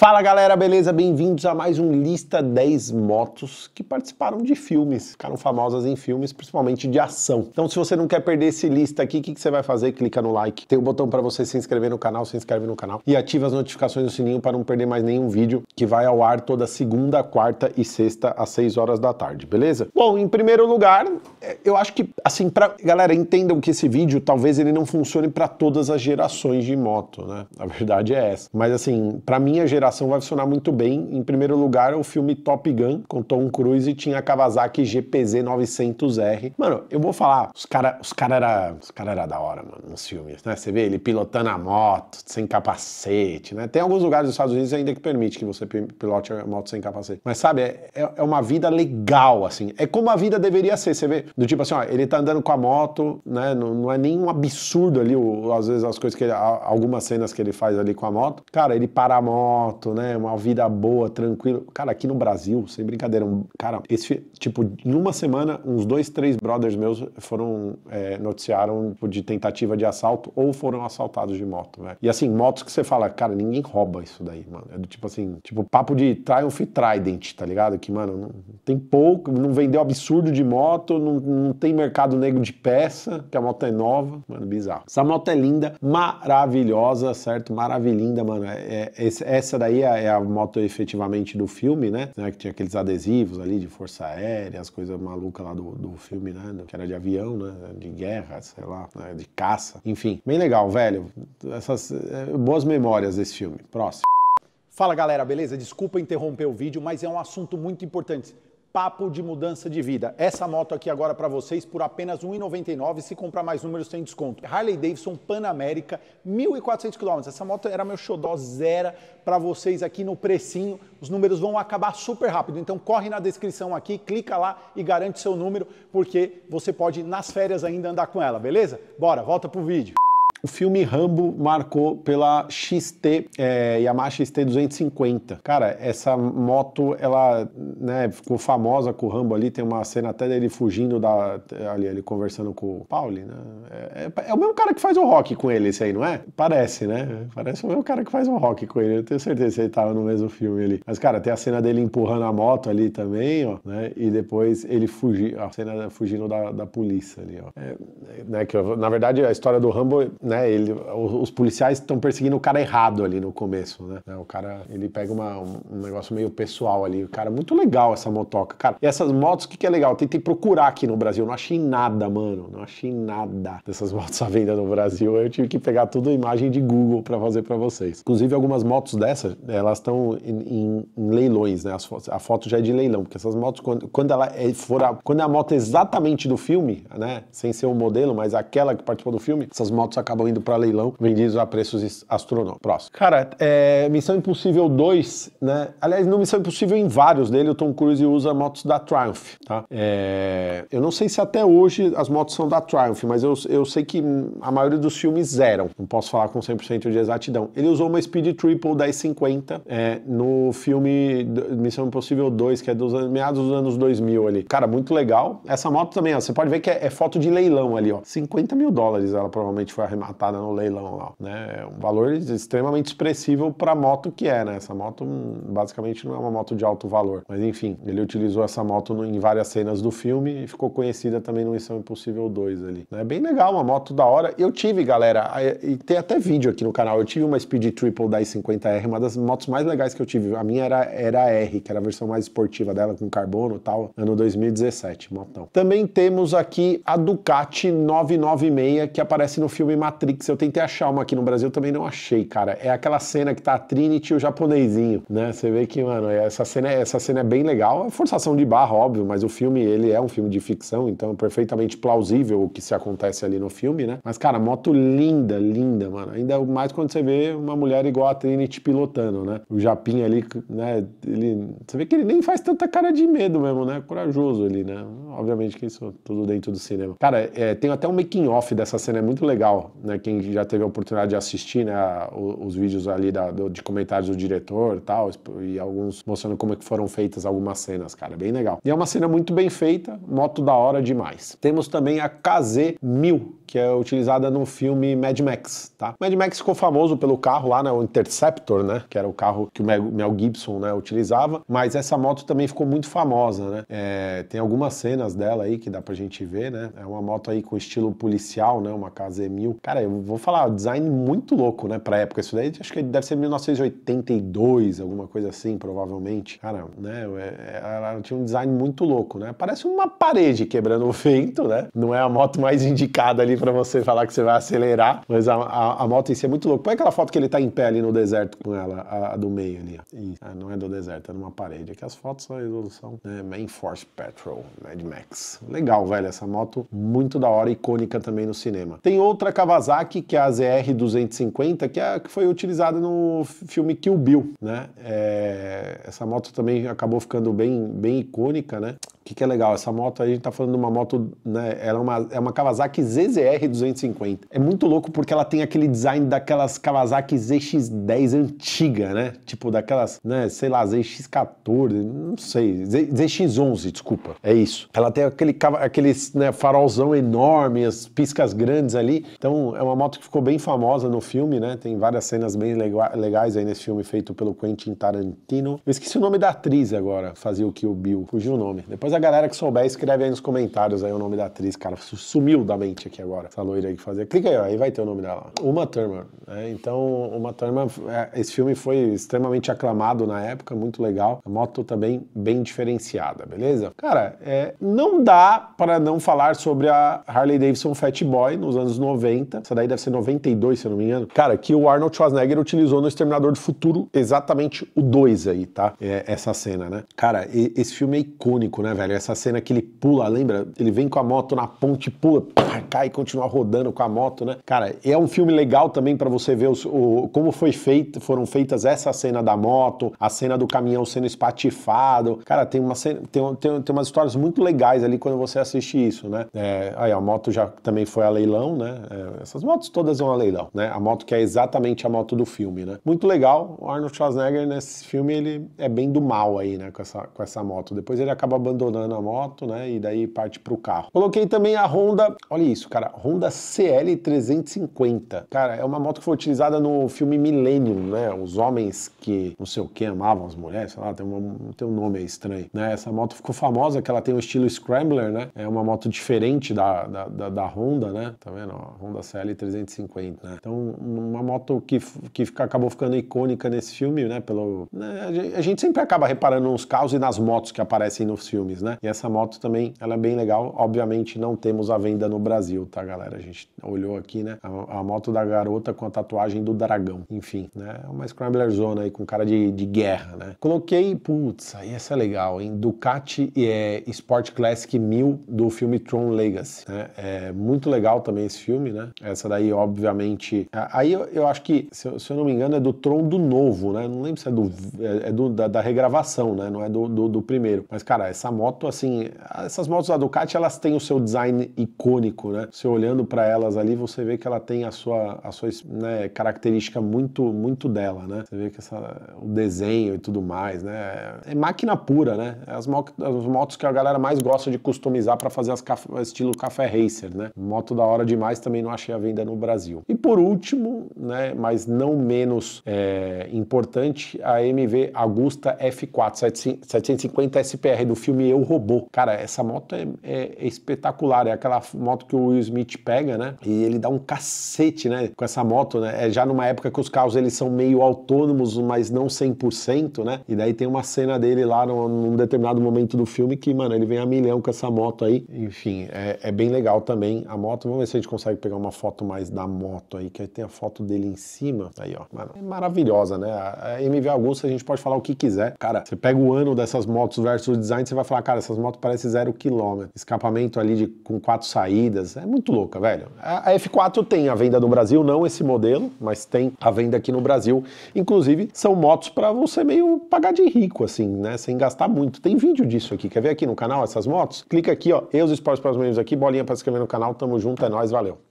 Fala galera, beleza? Bem-vindos a mais um Lista 10 Motos que participaram de filmes, ficaram famosas em filmes, principalmente de ação. Então, se você não quer perder esse lista aqui, o que, que, você vai fazer? Clica no like. Tem o um botão para você se inscrever no canal, se inscreve no canal e ativa as notificações do sininho para não perder mais nenhum vídeo que vai ao ar toda segunda, quarta e sexta às 6 horas da tarde, beleza? Bom, em primeiro lugar, é, eu acho que, assim, pra galera, entendam que esse vídeo talvez ele não funcione para todas as gerações de moto, né? A verdade é essa. Mas, assim, para minha geração, comparação vai funcionar muito bem. Em primeiro lugar, o filme Top Gun com Tom Cruise e tinha a Kawasaki GPZ 900R. Mano, eu vou falar, os cara, os cara era, os cara era da hora, mano, nos filmes, né? Você vê ele pilotando a moto sem capacete, né? Tem alguns lugares dos Estados Unidos ainda que permite que você pilote a moto sem capacete. Mas sabe, é, é uma vida legal, assim. É como a vida deveria ser, você vê. Do tipo assim, ó, ele tá andando com a moto, né? Não, não é nenhum absurdo ali, o, às vezes, as coisas que ele, algumas cenas que ele faz ali com a moto. Cara, ele para a moto, né? Uma vida boa, tranquilo. Cara, aqui no Brasil, sem brincadeira, um, cara, esse tipo, em uma semana, uns dois, três brothers meus foram é, noticiaram tipo, de tentativa de assalto ou foram assaltados de moto, velho. Né? E assim, motos que você fala, cara, ninguém rouba isso daí, mano. É do tipo assim, tipo papo de Triumph e Trident, tá ligado? Que, mano, não, tem pouco, não vendeu absurdo de moto, não, não tem mercado negro de peça, que a moto é nova, mano, bizarro. Essa moto é linda, maravilhosa, certo? Maravilhinda, mano. É, é, essa daí aí é, é a moto efetivamente do filme, né? né? Que tinha aqueles adesivos ali de Força Aérea, as coisas malucas lá do, do filme, né? Que era de avião, né? De guerra, sei lá, né? de caça. Enfim, bem legal, velho. Essas é, boas memórias desse filme. Próximo. Fala galera, beleza? Desculpa interromper o vídeo, mas é um assunto muito importante papo de mudança de vida. Essa moto aqui agora para vocês por apenas R$ 1,99. Se comprar mais números, tem desconto. Harley Davidson Panamérica, 1.400 km. Essa moto era meu xodó zero para vocês aqui no precinho. Os números vão acabar super rápido. Então corre na descrição aqui, clica lá e garante seu número, porque você pode, nas férias ainda, andar com ela, beleza? Bora, volta pro vídeo o filme Rambo marcou pela XT, é, Yamaha XT250. Cara, essa moto, ela né, ficou famosa com o Rambo ali, tem uma cena até dele fugindo da... ali, ele conversando com o Pauli, né? É, é, é, o mesmo cara que faz o rock com ele, esse aí, não é? Parece, né? Parece o mesmo cara que faz o rock com ele, eu tenho certeza que ele tava no mesmo filme ali. Mas, cara, tem a cena dele empurrando a moto ali também, ó, né? E depois ele fugir, a cena fugindo da, da polícia ali, ó. É, né, que, na verdade, a história do Rambo né? Ele, os policiais estão perseguindo o cara errado ali no começo, né? É, o cara, ele pega uma, um negócio meio pessoal ali. Cara, muito legal essa motoca, cara. E essas motos, o que, que é legal? Tentei procurar aqui no Brasil, não achei nada, mano. Não achei nada dessas motos à venda no Brasil. Eu tive que pegar tudo imagem de Google para fazer para vocês. Inclusive, algumas motos dessas, elas estão em, em, em leilão leilões, né? Fotos, a foto já é de leilão, porque essas motos, quando, quando ela é, for a, quando é a moto exatamente do filme, né? Sem ser o um modelo, mas aquela que participou do filme, essas motos acabam indo para leilão, vendidas a preços astronômicos. Próximo. Cara, é, Missão Impossível 2, né? Aliás, no Missão Impossível, em vários dele, o Tom Cruise usa motos da Triumph, tá? É, eu não sei se até hoje as motos são da Triumph, mas eu, eu sei que a maioria dos filmes eram. Não posso falar com 100% de exatidão. Ele usou uma Speed Triple 1050 é, no filme Missão Impossível 2, que é dos meados dos anos 2000 ali. Cara, muito legal. Essa moto também, ó, você pode ver que é, é foto de leilão ali, ó. 50 mil dólares ela provavelmente foi arrematada no leilão lá, né? É um valor extremamente expressivo para a moto que é, né? Essa moto hum, basicamente não é uma moto de alto valor. Mas enfim, ele utilizou essa moto no, em várias cenas do filme e ficou conhecida também no Missão Impossível 2 ali. É bem legal, uma moto da hora. Eu tive, galera, e tem até vídeo aqui no canal, eu tive uma Speed Triple da I50R, uma das motos mais legais que eu tive. A minha era, era HR, que era a versão mais esportiva dela, com carbono e tal, ano 2017, motão. Também temos aqui a Ducati 996, que aparece no filme Matrix. Eu tentei achar uma aqui no Brasil, também não achei, cara. É aquela cena que tá a Trinity e o japonesinho, né? Você vê que, mano, essa cena, é, essa cena é bem legal. É forçação de barra, óbvio, mas o filme, ele é um filme de ficção, então é perfeitamente plausível o que se acontece ali no filme, né? Mas, cara, moto linda, linda, mano. Ainda mais quando você vê uma mulher igual a Trinity pilotando, né? O Japinha ali, né, ele, você vê que ele nem faz tanta cara de medo mesmo, né? Corajoso ali, né? Obviamente que isso é tudo dentro do cinema. Cara, é, tem até um making off dessa cena, é muito legal, né? Quem já teve a oportunidade de assistir, né? Os, os vídeos ali da, do, de comentários do diretor e tal, e alguns mostrando como é que foram feitas algumas cenas, cara, bem legal. E é uma cena muito bem feita, moto da hora demais. Temos também a KZ 1000, que é utilizada no filme Mad Max, tá? Mad Max ficou famoso pelo carro lá, né, o Interceptor, né, que era o carro que o Mel Gibson, né, utilizava, mas essa moto também ficou muito famosa, né? É, tem algumas cenas dela aí que dá pra gente ver, né? É uma moto aí com estilo policial, né, uma KZ1000. Cara, eu vou falar, design muito louco, né, pra época. Isso daí acho que deve ser 1982, alguma coisa assim, provavelmente. Cara, né, é, é, ela tinha um design muito louco, né? Parece uma parede quebrando o vento, né? Não é a moto mais indicada ali para você falar que você vai acelerar, mas a, a, a, moto em si é muito louca. Põe aquela foto que ele tá em pé ali no deserto com ela, a, a do meio ali. Ih, ah, não é do deserto, é numa parede. Aqui as fotos são a resolução. Né? Main Force Patrol, Mad Max. Legal, velho, essa moto muito da hora, icônica também no cinema. Tem outra Kawasaki, que é a ZR250, que, é, que foi utilizada no filme Kill Bill, né? É, essa moto também acabou ficando bem, bem icônica, né? O que, que é legal? Essa moto aí, a gente tá falando de uma moto, né? Ela é uma, é uma Kawasaki ZZR BR-250. É muito louco porque ela tem aquele design daquelas Kawasaki ZX-10 antiga, né? Tipo daquelas, né, sei lá, ZX-14, não sei, ZX-11, desculpa. É isso. Ela tem aquele, aquele né, farolzão enorme, as piscas grandes ali. Então, é uma moto que ficou bem famosa no filme, né? Tem várias cenas bem legais aí nesse filme feito pelo Quentin Tarantino. Eu esqueci o nome da atriz agora, fazia o Kill Bill. Fugiu o nome. Depois a galera que souber escreve aí nos comentários aí o nome da atriz, cara. Sumiu da mente aqui agora agora, essa loira aí que fazia. Clica aí, ó, aí vai ter o nome dela. Uma turma Né? Então, Uma turma é, esse filme foi extremamente aclamado na época, muito legal. A moto também bem diferenciada, beleza? Cara, é, não dá para não falar sobre a Harley Davidson Fat Boy nos anos 90. Essa daí deve ser 92, se eu não me engano. Cara, que o Arnold Schwarzenegger utilizou no Exterminador do Futuro exatamente o 2 aí, tá? É, essa cena, né? Cara, e, esse filme é icônico, né, velho? Essa cena que ele pula, lembra? Ele vem com a moto na ponte, pula, cai e continua continuar rodando com a moto, né? Cara, é um filme legal também para você ver os, o, como foi feito, foram feitas essa cena da moto, a cena do caminhão sendo espatifado. Cara, tem, uma cena, tem, tem, tem umas histórias muito legais ali quando você assiste isso, né? É, aí a moto já também foi a leilão, né? É, essas motos todas vão é a leilão, né? A moto que é exatamente a moto do filme, né? Muito legal. O Arnold Schwarzenegger nesse filme ele é bem do mal aí, né? Com essa, com essa moto. Depois ele acaba abandonando a moto, né? E daí parte pro carro. Coloquei também a Honda. Olha isso, cara. Honda CL350. Cara, é uma moto que foi utilizada no filme Millennium, né? Os homens que não sei o que amavam as mulheres, sei lá, tem, tem um nome estranho. Né? Essa moto ficou famosa, que ela tem o um estilo Scrambler, né? É uma moto diferente da, da, da, da Honda, né? Tá vendo? Honda CL350, né? Então, uma moto que, que fica, acabou ficando icônica nesse filme, né? Pelo, né? A gente sempre acaba reparando nos carros e nas motos que aparecem nos filmes, né? E essa moto também, ela é bem legal. Obviamente, não temos a venda no Brasil, tá? tá, galera? A gente olhou aqui, né? A, a moto da garota com a tatuagem do dragão. Enfim, né? É uma Scrambler Zona aí com cara de, de guerra, né? Coloquei, putz, aí essa é legal, hein? Ducati é, Sport Classic 1000 do filme Tron Legacy, né? É muito legal também esse filme, né? Essa daí, obviamente. Aí eu, eu acho que, se eu, se eu, não me engano, é do Tron do novo, né? Não lembro se é do. É, é do da, da, regravação, né? Não é do, do, do primeiro. Mas, cara, essa moto, assim. Essas motos da Ducati, elas têm o seu design icônico, né? Seu olhando para elas ali, você vê que ela tem a sua, a sua né, característica muito, muito dela, né? Você vê que essa, o desenho e tudo mais, né? É máquina pura, né? É as, mo as motos que a galera mais gosta de customizar para fazer as caf estilo café racer, né? Moto da hora demais, também não achei a venda no Brasil. E por último, né? Mas não menos é, importante, a MV Agusta F4 750 SPR do filme Eu Robô. Cara, essa moto é, é, é espetacular, é aquela moto que o Will Smith Beat pega, né? E ele dá um cacete, né? Com essa moto, né? É já numa época que os carros eles são meio autônomos, mas não 100%, né? E daí tem uma cena dele lá num, num determinado momento do filme que, mano, ele vem a milhão com essa moto aí. Enfim, é, é, bem legal também a moto. Vamos ver se a gente consegue pegar uma foto mais da moto aí, que aí tem a foto dele em cima. Aí, ó. Mano, é maravilhosa, né? A MV Augusta a gente pode falar o que quiser. Cara, você pega o ano dessas motos versus o design, você vai falar, cara, essas motos parecem zero quilômetro. Escapamento ali de, com quatro saídas. É muito muito louca, velho. A, F4 tem a venda no Brasil, não esse modelo, mas tem a venda aqui no Brasil. Inclusive, são motos para você meio pagar de rico, assim, né? Sem gastar muito. Tem vídeo disso aqui. Quer ver aqui no canal essas motos? Clica aqui, ó. Eu, os esportes para os meninos aqui, bolinha para se inscrever no canal. Tamo junto, é nóis, valeu.